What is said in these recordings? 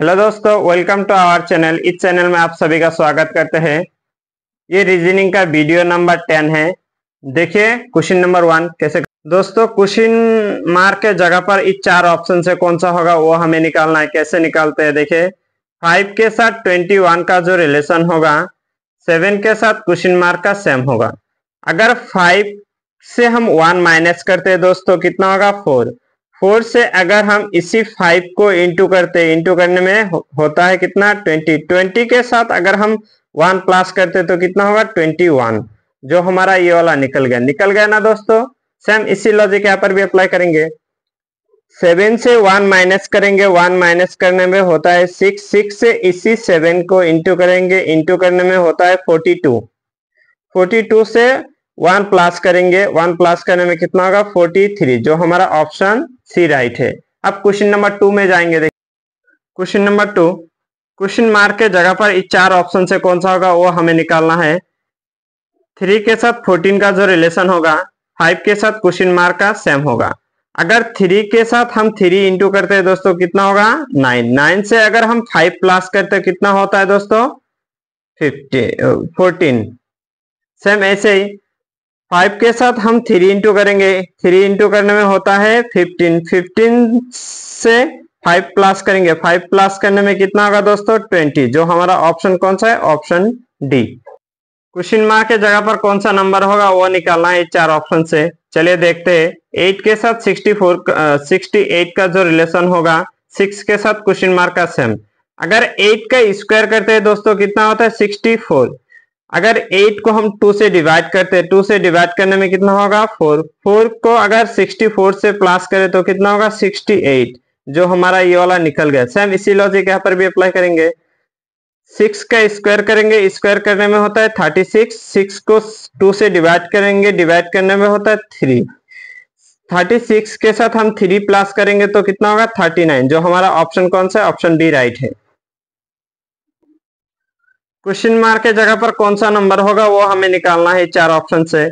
hello दोस्तों welcome to our channel इस channel में आप सभी का स्वागत करते हैं ये रीजनिंग का वीडियो नंबर टेन है देखिए क्वेश्चन नंबर वन कैसे दोस्तों क्वेश्चन मार्क के जगह पर इस चार ऑप्शन से कौन सा होगा वो हमें निकालना है कैसे निकालते हैं देखिए फाइव के साथ ट्वेंटी वन का जो रिलेशन होगा सेवन के साथ क्वेश्चन मार्क का सेम होगा अगर फाइव से हम वन माइनस करते हैं दोस्तों कितना होगा फोर फोर से अगर हम इसी फाइव को इंटू करते इंटू करने में हो, होता है कितना ट्वेंटी ट्वेंटी के साथ अगर हम वन प्लस करते तो कितना होगा ट्वेंटी वन जो हमारा ये वाला निकल गया निकल गया ना दोस्तों सेम इसी लॉजिक यहाँ पर भी अप्लाई करेंगे सेवन से वन माइनस करेंगे वन माइनस करने में होता है सिक्स सिक्स से इसी सेवन को इंटू करेंगे इंटू करने में होता है फोर्टी टू फोर्टी टू से वन प्लस करेंगे वन प्लस करने में कितना होगा फोर्टी थ्री जो हमारा ऑप्शन सी राइट है अब क्वेश्चन नंबर टू में जाएंगे देखिए question number two question mark के जगह पर इस चार ऑप्शन से कौन सा होगा वो हमें निकालना है थ्री के साथ फोर्टीन का जो रिलेशन होगा फाइव के साथ क्वेश्चन मार्क का सेम होगा अगर थ्री के साथ हम थ्री इंटू करते हैं दोस्तों कितना होगा नाइन नाइन से अगर हम फाइव प्लस करते हैं कितना होता है दोस्तों फिफ्टी फोर्टीन सेम ऐसे ही फाइव के साथ हम थ्री इंटू करेंगे थ्री इंटू करने में होता है फिफ्टीन फिफ्टीन से फाइव प्लस करेंगे फाइव प्लस करने में कितना होगा दोस्तों ट्वेंटी जो हमारा ऑप्शन कौन सा है ऑप्शन डी क्वेश्चन मार्क के जगह पर कौन सा नंबर होगा वो निकालना है चार ऑप्शन से चलिए देखते हैं एट के साथ सिक्सटी फोर सिक्सटी एट का जो रिलेशन होगा सिक्स के साथ क्वेश्चन मार्क का सेम अगर एट का स्क्वायर करते हैं दोस्तों कितना होता है सिक्सटी फोर अगर एट को हम टू से डिवाइड करते हैं टू से डिवाइड करने में कितना होगा फोर फोर को अगर सिक्सटी फोर से प्लस करें तो कितना होगा सिक्सटी एट जो हमारा ये वाला निकल गया सेम इसी लॉजिक यहाँ पर भी अप्लाई करेंगे सिक्स का स्क्वायर करेंगे स्क्वायर करने में होता है थर्टी सिक्स सिक्स को टू से डिवाइड करेंगे डिवाइड करने में होता है थ्री थर्टी सिक्स के साथ हम थ्री प्लस करेंगे तो कितना होगा थर्टी नाइन जो हमारा ऑप्शन कौन सा है ऑप्शन डी राइट है क्वेश्चन मार्क के जगह पर कौन सा नंबर होगा वो हमें निकालना है चार ऑप्शन से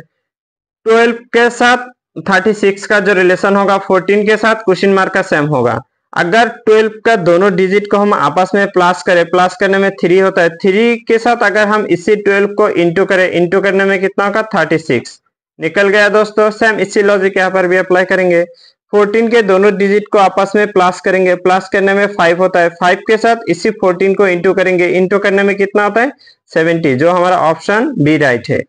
ट्वेल्व के साथ थर्टी सिक्स का जो रिलेशन होगा फोर्टीन के साथ क्वेश्चन मार्क का सेम होगा अगर ट्वेल्व का दोनों डिजिट को हम आपस में प्लस करें प्लस करने में थ्री होता है थ्री के साथ अगर हम इसी ट्वेल्व को इंटू करें इंटू करने में कितना होगा थर्टी सिक्स निकल गया दोस्तों सेम इसी लॉजिक यहाँ पर भी अप्लाई करेंगे 14 के दोनों डिजिट को आपस में प्लस करेंगे प्लस करने में फाइव होता है फाइव के साथ इसी 14 को इंटू करेंगे इंटू करने में कितना आता है 70 जो हमारा ऑप्शन बी राइट है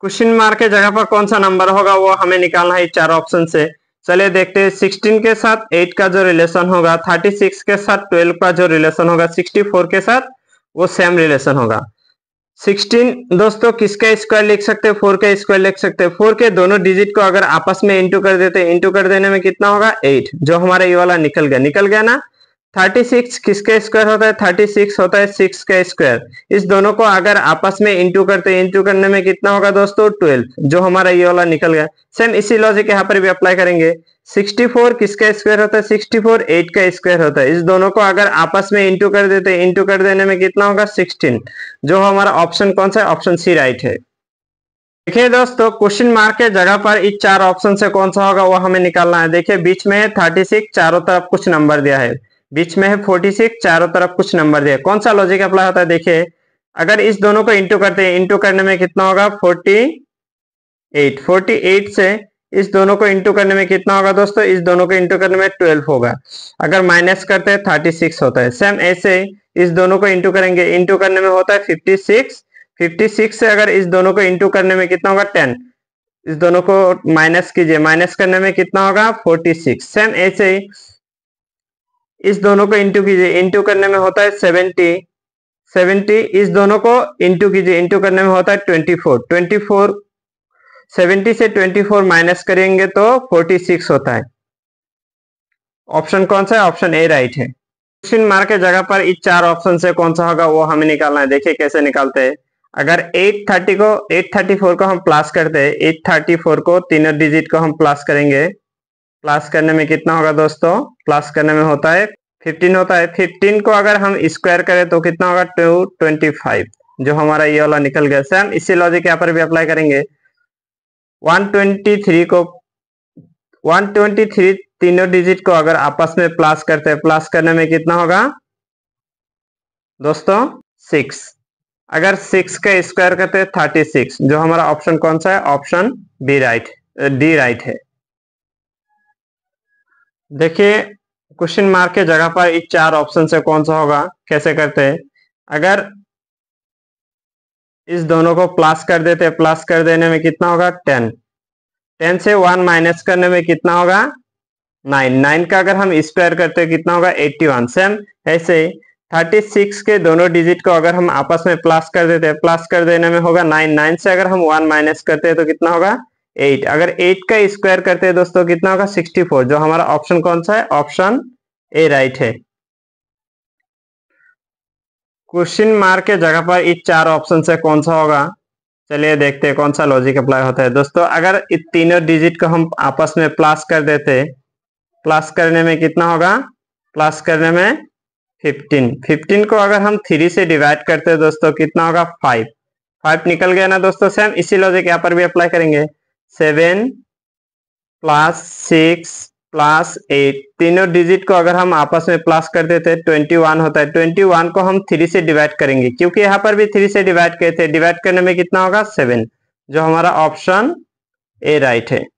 क्वेश्चन मार्क के जगह पर कौन सा नंबर होगा वो हमें निकालना है चार ऑप्शन से चलिए देखते हैं 16 के साथ 8 का जो रिलेशन होगा 36 के साथ 12 का जो रिलेशन होगा 64 के साथ वो सेम रिलेशन होगा सिक्सटीन दोस्तों किसका स्क्वायर लिख सकते हैं फोर का स्क्वायर लिख सकते हैं फोर के दोनों डिजिट को अगर आपस में इंटू कर देते इंटू कर देने में कितना होगा एट जो हमारा ये वाला निकल गया निकल गया ना थर्टी सिक्स किसका स्क्वायर होता है थर्टी सिक्स होता है सिक्स का स्क्वायर इस दोनों को अगर आपस में इंटू करते हैं इंटू करने में कितना होगा दोस्तों ट्वेल्व जो हमारा ये वाला निकल गया सेम इसी लॉजिक यहाँ पर भी अप्लाई करेंगे 64 किसका स्क्वायर होता है 64 एट का स्क्वायर होता है इस दोनों को अगर आपस में इंटू कर देते हैं इंटू कर देने में कितना होगा सिक्सटीन जो हमारा ऑप्शन कौन सा है ऑप्शन सी राइट है देखिए दोस्तों क्वेश्चन मार्क के जगह पर इस चार ऑप्शन से कौन सा होगा वो हमें निकालना है देखिए बीच में है थर्टी चारों तरफ कुछ नंबर दिया है बीच में है फोर्टी सिक्स चारों तरफ कुछ नंबर दिया कौन सा लॉजिक अप्लाई होता है देखिए अगर इस दोनों को इंटू करते हैं इंटू करने में कितना होगा फोर्टी एट फोर्टी एट से इस दोनों को इंटू करने में कितना होगा दोस्तों इस दोनों को इंटू करने में ट्वेल्व होगा अगर माइनस करते हैं थर्टी सिक्स होता है सेम ऐसे इस दोनों को इंटू करेंगे इंटू करने में होता है फिफ्टी सिक्स फिफ्टी सिक्स से अगर इस दोनों को इंटू करने में कितना होगा टेन इस दोनों को माइनस कीजिए माइनस करने में कितना होगा फोर्टी सिक्स सेम ऐसे ही इस दोनों को इंटू कीजिए इंटू करने में होता है सेवेंटी सेवेंटी इस दोनों को इंटू कीजिए इंटू करने में होता है twenty four twenty four seventy से ट्वेंटी फोर माइनस करेंगे तो फोर्टी सिक्स होता है ऑप्शन कौन सा है ऑप्शन ए राइट है क्वेश्चन मार्क के जगह पर इस चार ऑप्शन से कौन सा होगा वो हमें निकालना है देखिए कैसे निकालते हैं अगर 830 को 834 को हम प्लस करते हैं 834 को तीनों डिजिट को हम प्लस करेंगे प्लस करने में कितना होगा दोस्तों प्लस करने में होता है फिफ्टीन होता है फिफ्टीन को अगर हम स्क्वायर करें तो कितना होगा टू ट्वेंटी फाइव जो हमारा ये वाला निकल गया सेम इसी लॉजिक यहाँ पर भी अप्लाई करेंगे वन ट्वेंटी थ्री को वन ट्वेंटी थ्री तीनों डिजिट को अगर आपस में प्लस करते हैं प्लस करने में कितना होगा दोस्तों सिक्स अगर सिक्स का स्क्वायर करते हैं थर्टी सिक्स जो हमारा ऑप्शन कौन सा है option B right D right है देखिए क्वेश्चन मार्क के जगह पर इस चार ऑप्शन से कौन सा होगा कैसे करते हैं अगर इस दोनों को प्लस कर देते प्लस कर देने में कितना होगा टेन टेन से वन माइनस करने में कितना होगा नाइन नाइन का अगर हम स्क्वायर करते हैं कितना होगा एट्टी वन सेम ऐसे थर्टी सिक्स के दोनों डिजिट को अगर हम आपस में प्लस कर देते हैं प्लस कर देने में होगा नाइन नाइन से अगर हम वन माइनस करते हैं तो कितना होगा एट अगर एट का स्क्वायर करते हैं दोस्तों कितना होगा सिक्सटी फोर जो हमारा ऑप्शन कौन सा है ऑप्शन ए राइट है क्वेश्चन मार्क के जगह पर इस चार ऑप्शन से कौन सा होगा चलिए देखते हैं कौन सा लॉजिक अप्लाई होता है दोस्तों अगर इस तीनों डिजिट को हम आपस में प्लस कर देते प्लस करने में कितना होगा प्लस करने में फिफ्टीन फिफ्टीन को अगर हम थ्री से डिवाइड करते हैं दोस्तों कितना होगा फाइव फाइव निकल गया ना दोस्तों सेम इसी लॉजिक यहाँ पर भी अप्लाई करेंगे seven plus six plus eight तीनों डिजिट को अगर हम आपस में प्लस कर देते हैं ट्वेंटी वन होता है ट्वेंटी वन को हम थ्री से डिवाइड करेंगे क्योंकि यहाँ पर भी थ्री से डिवाइड करते थे डिवाइड करने में कितना होगा सेवन जो हमारा ऑप्शन ए राइट है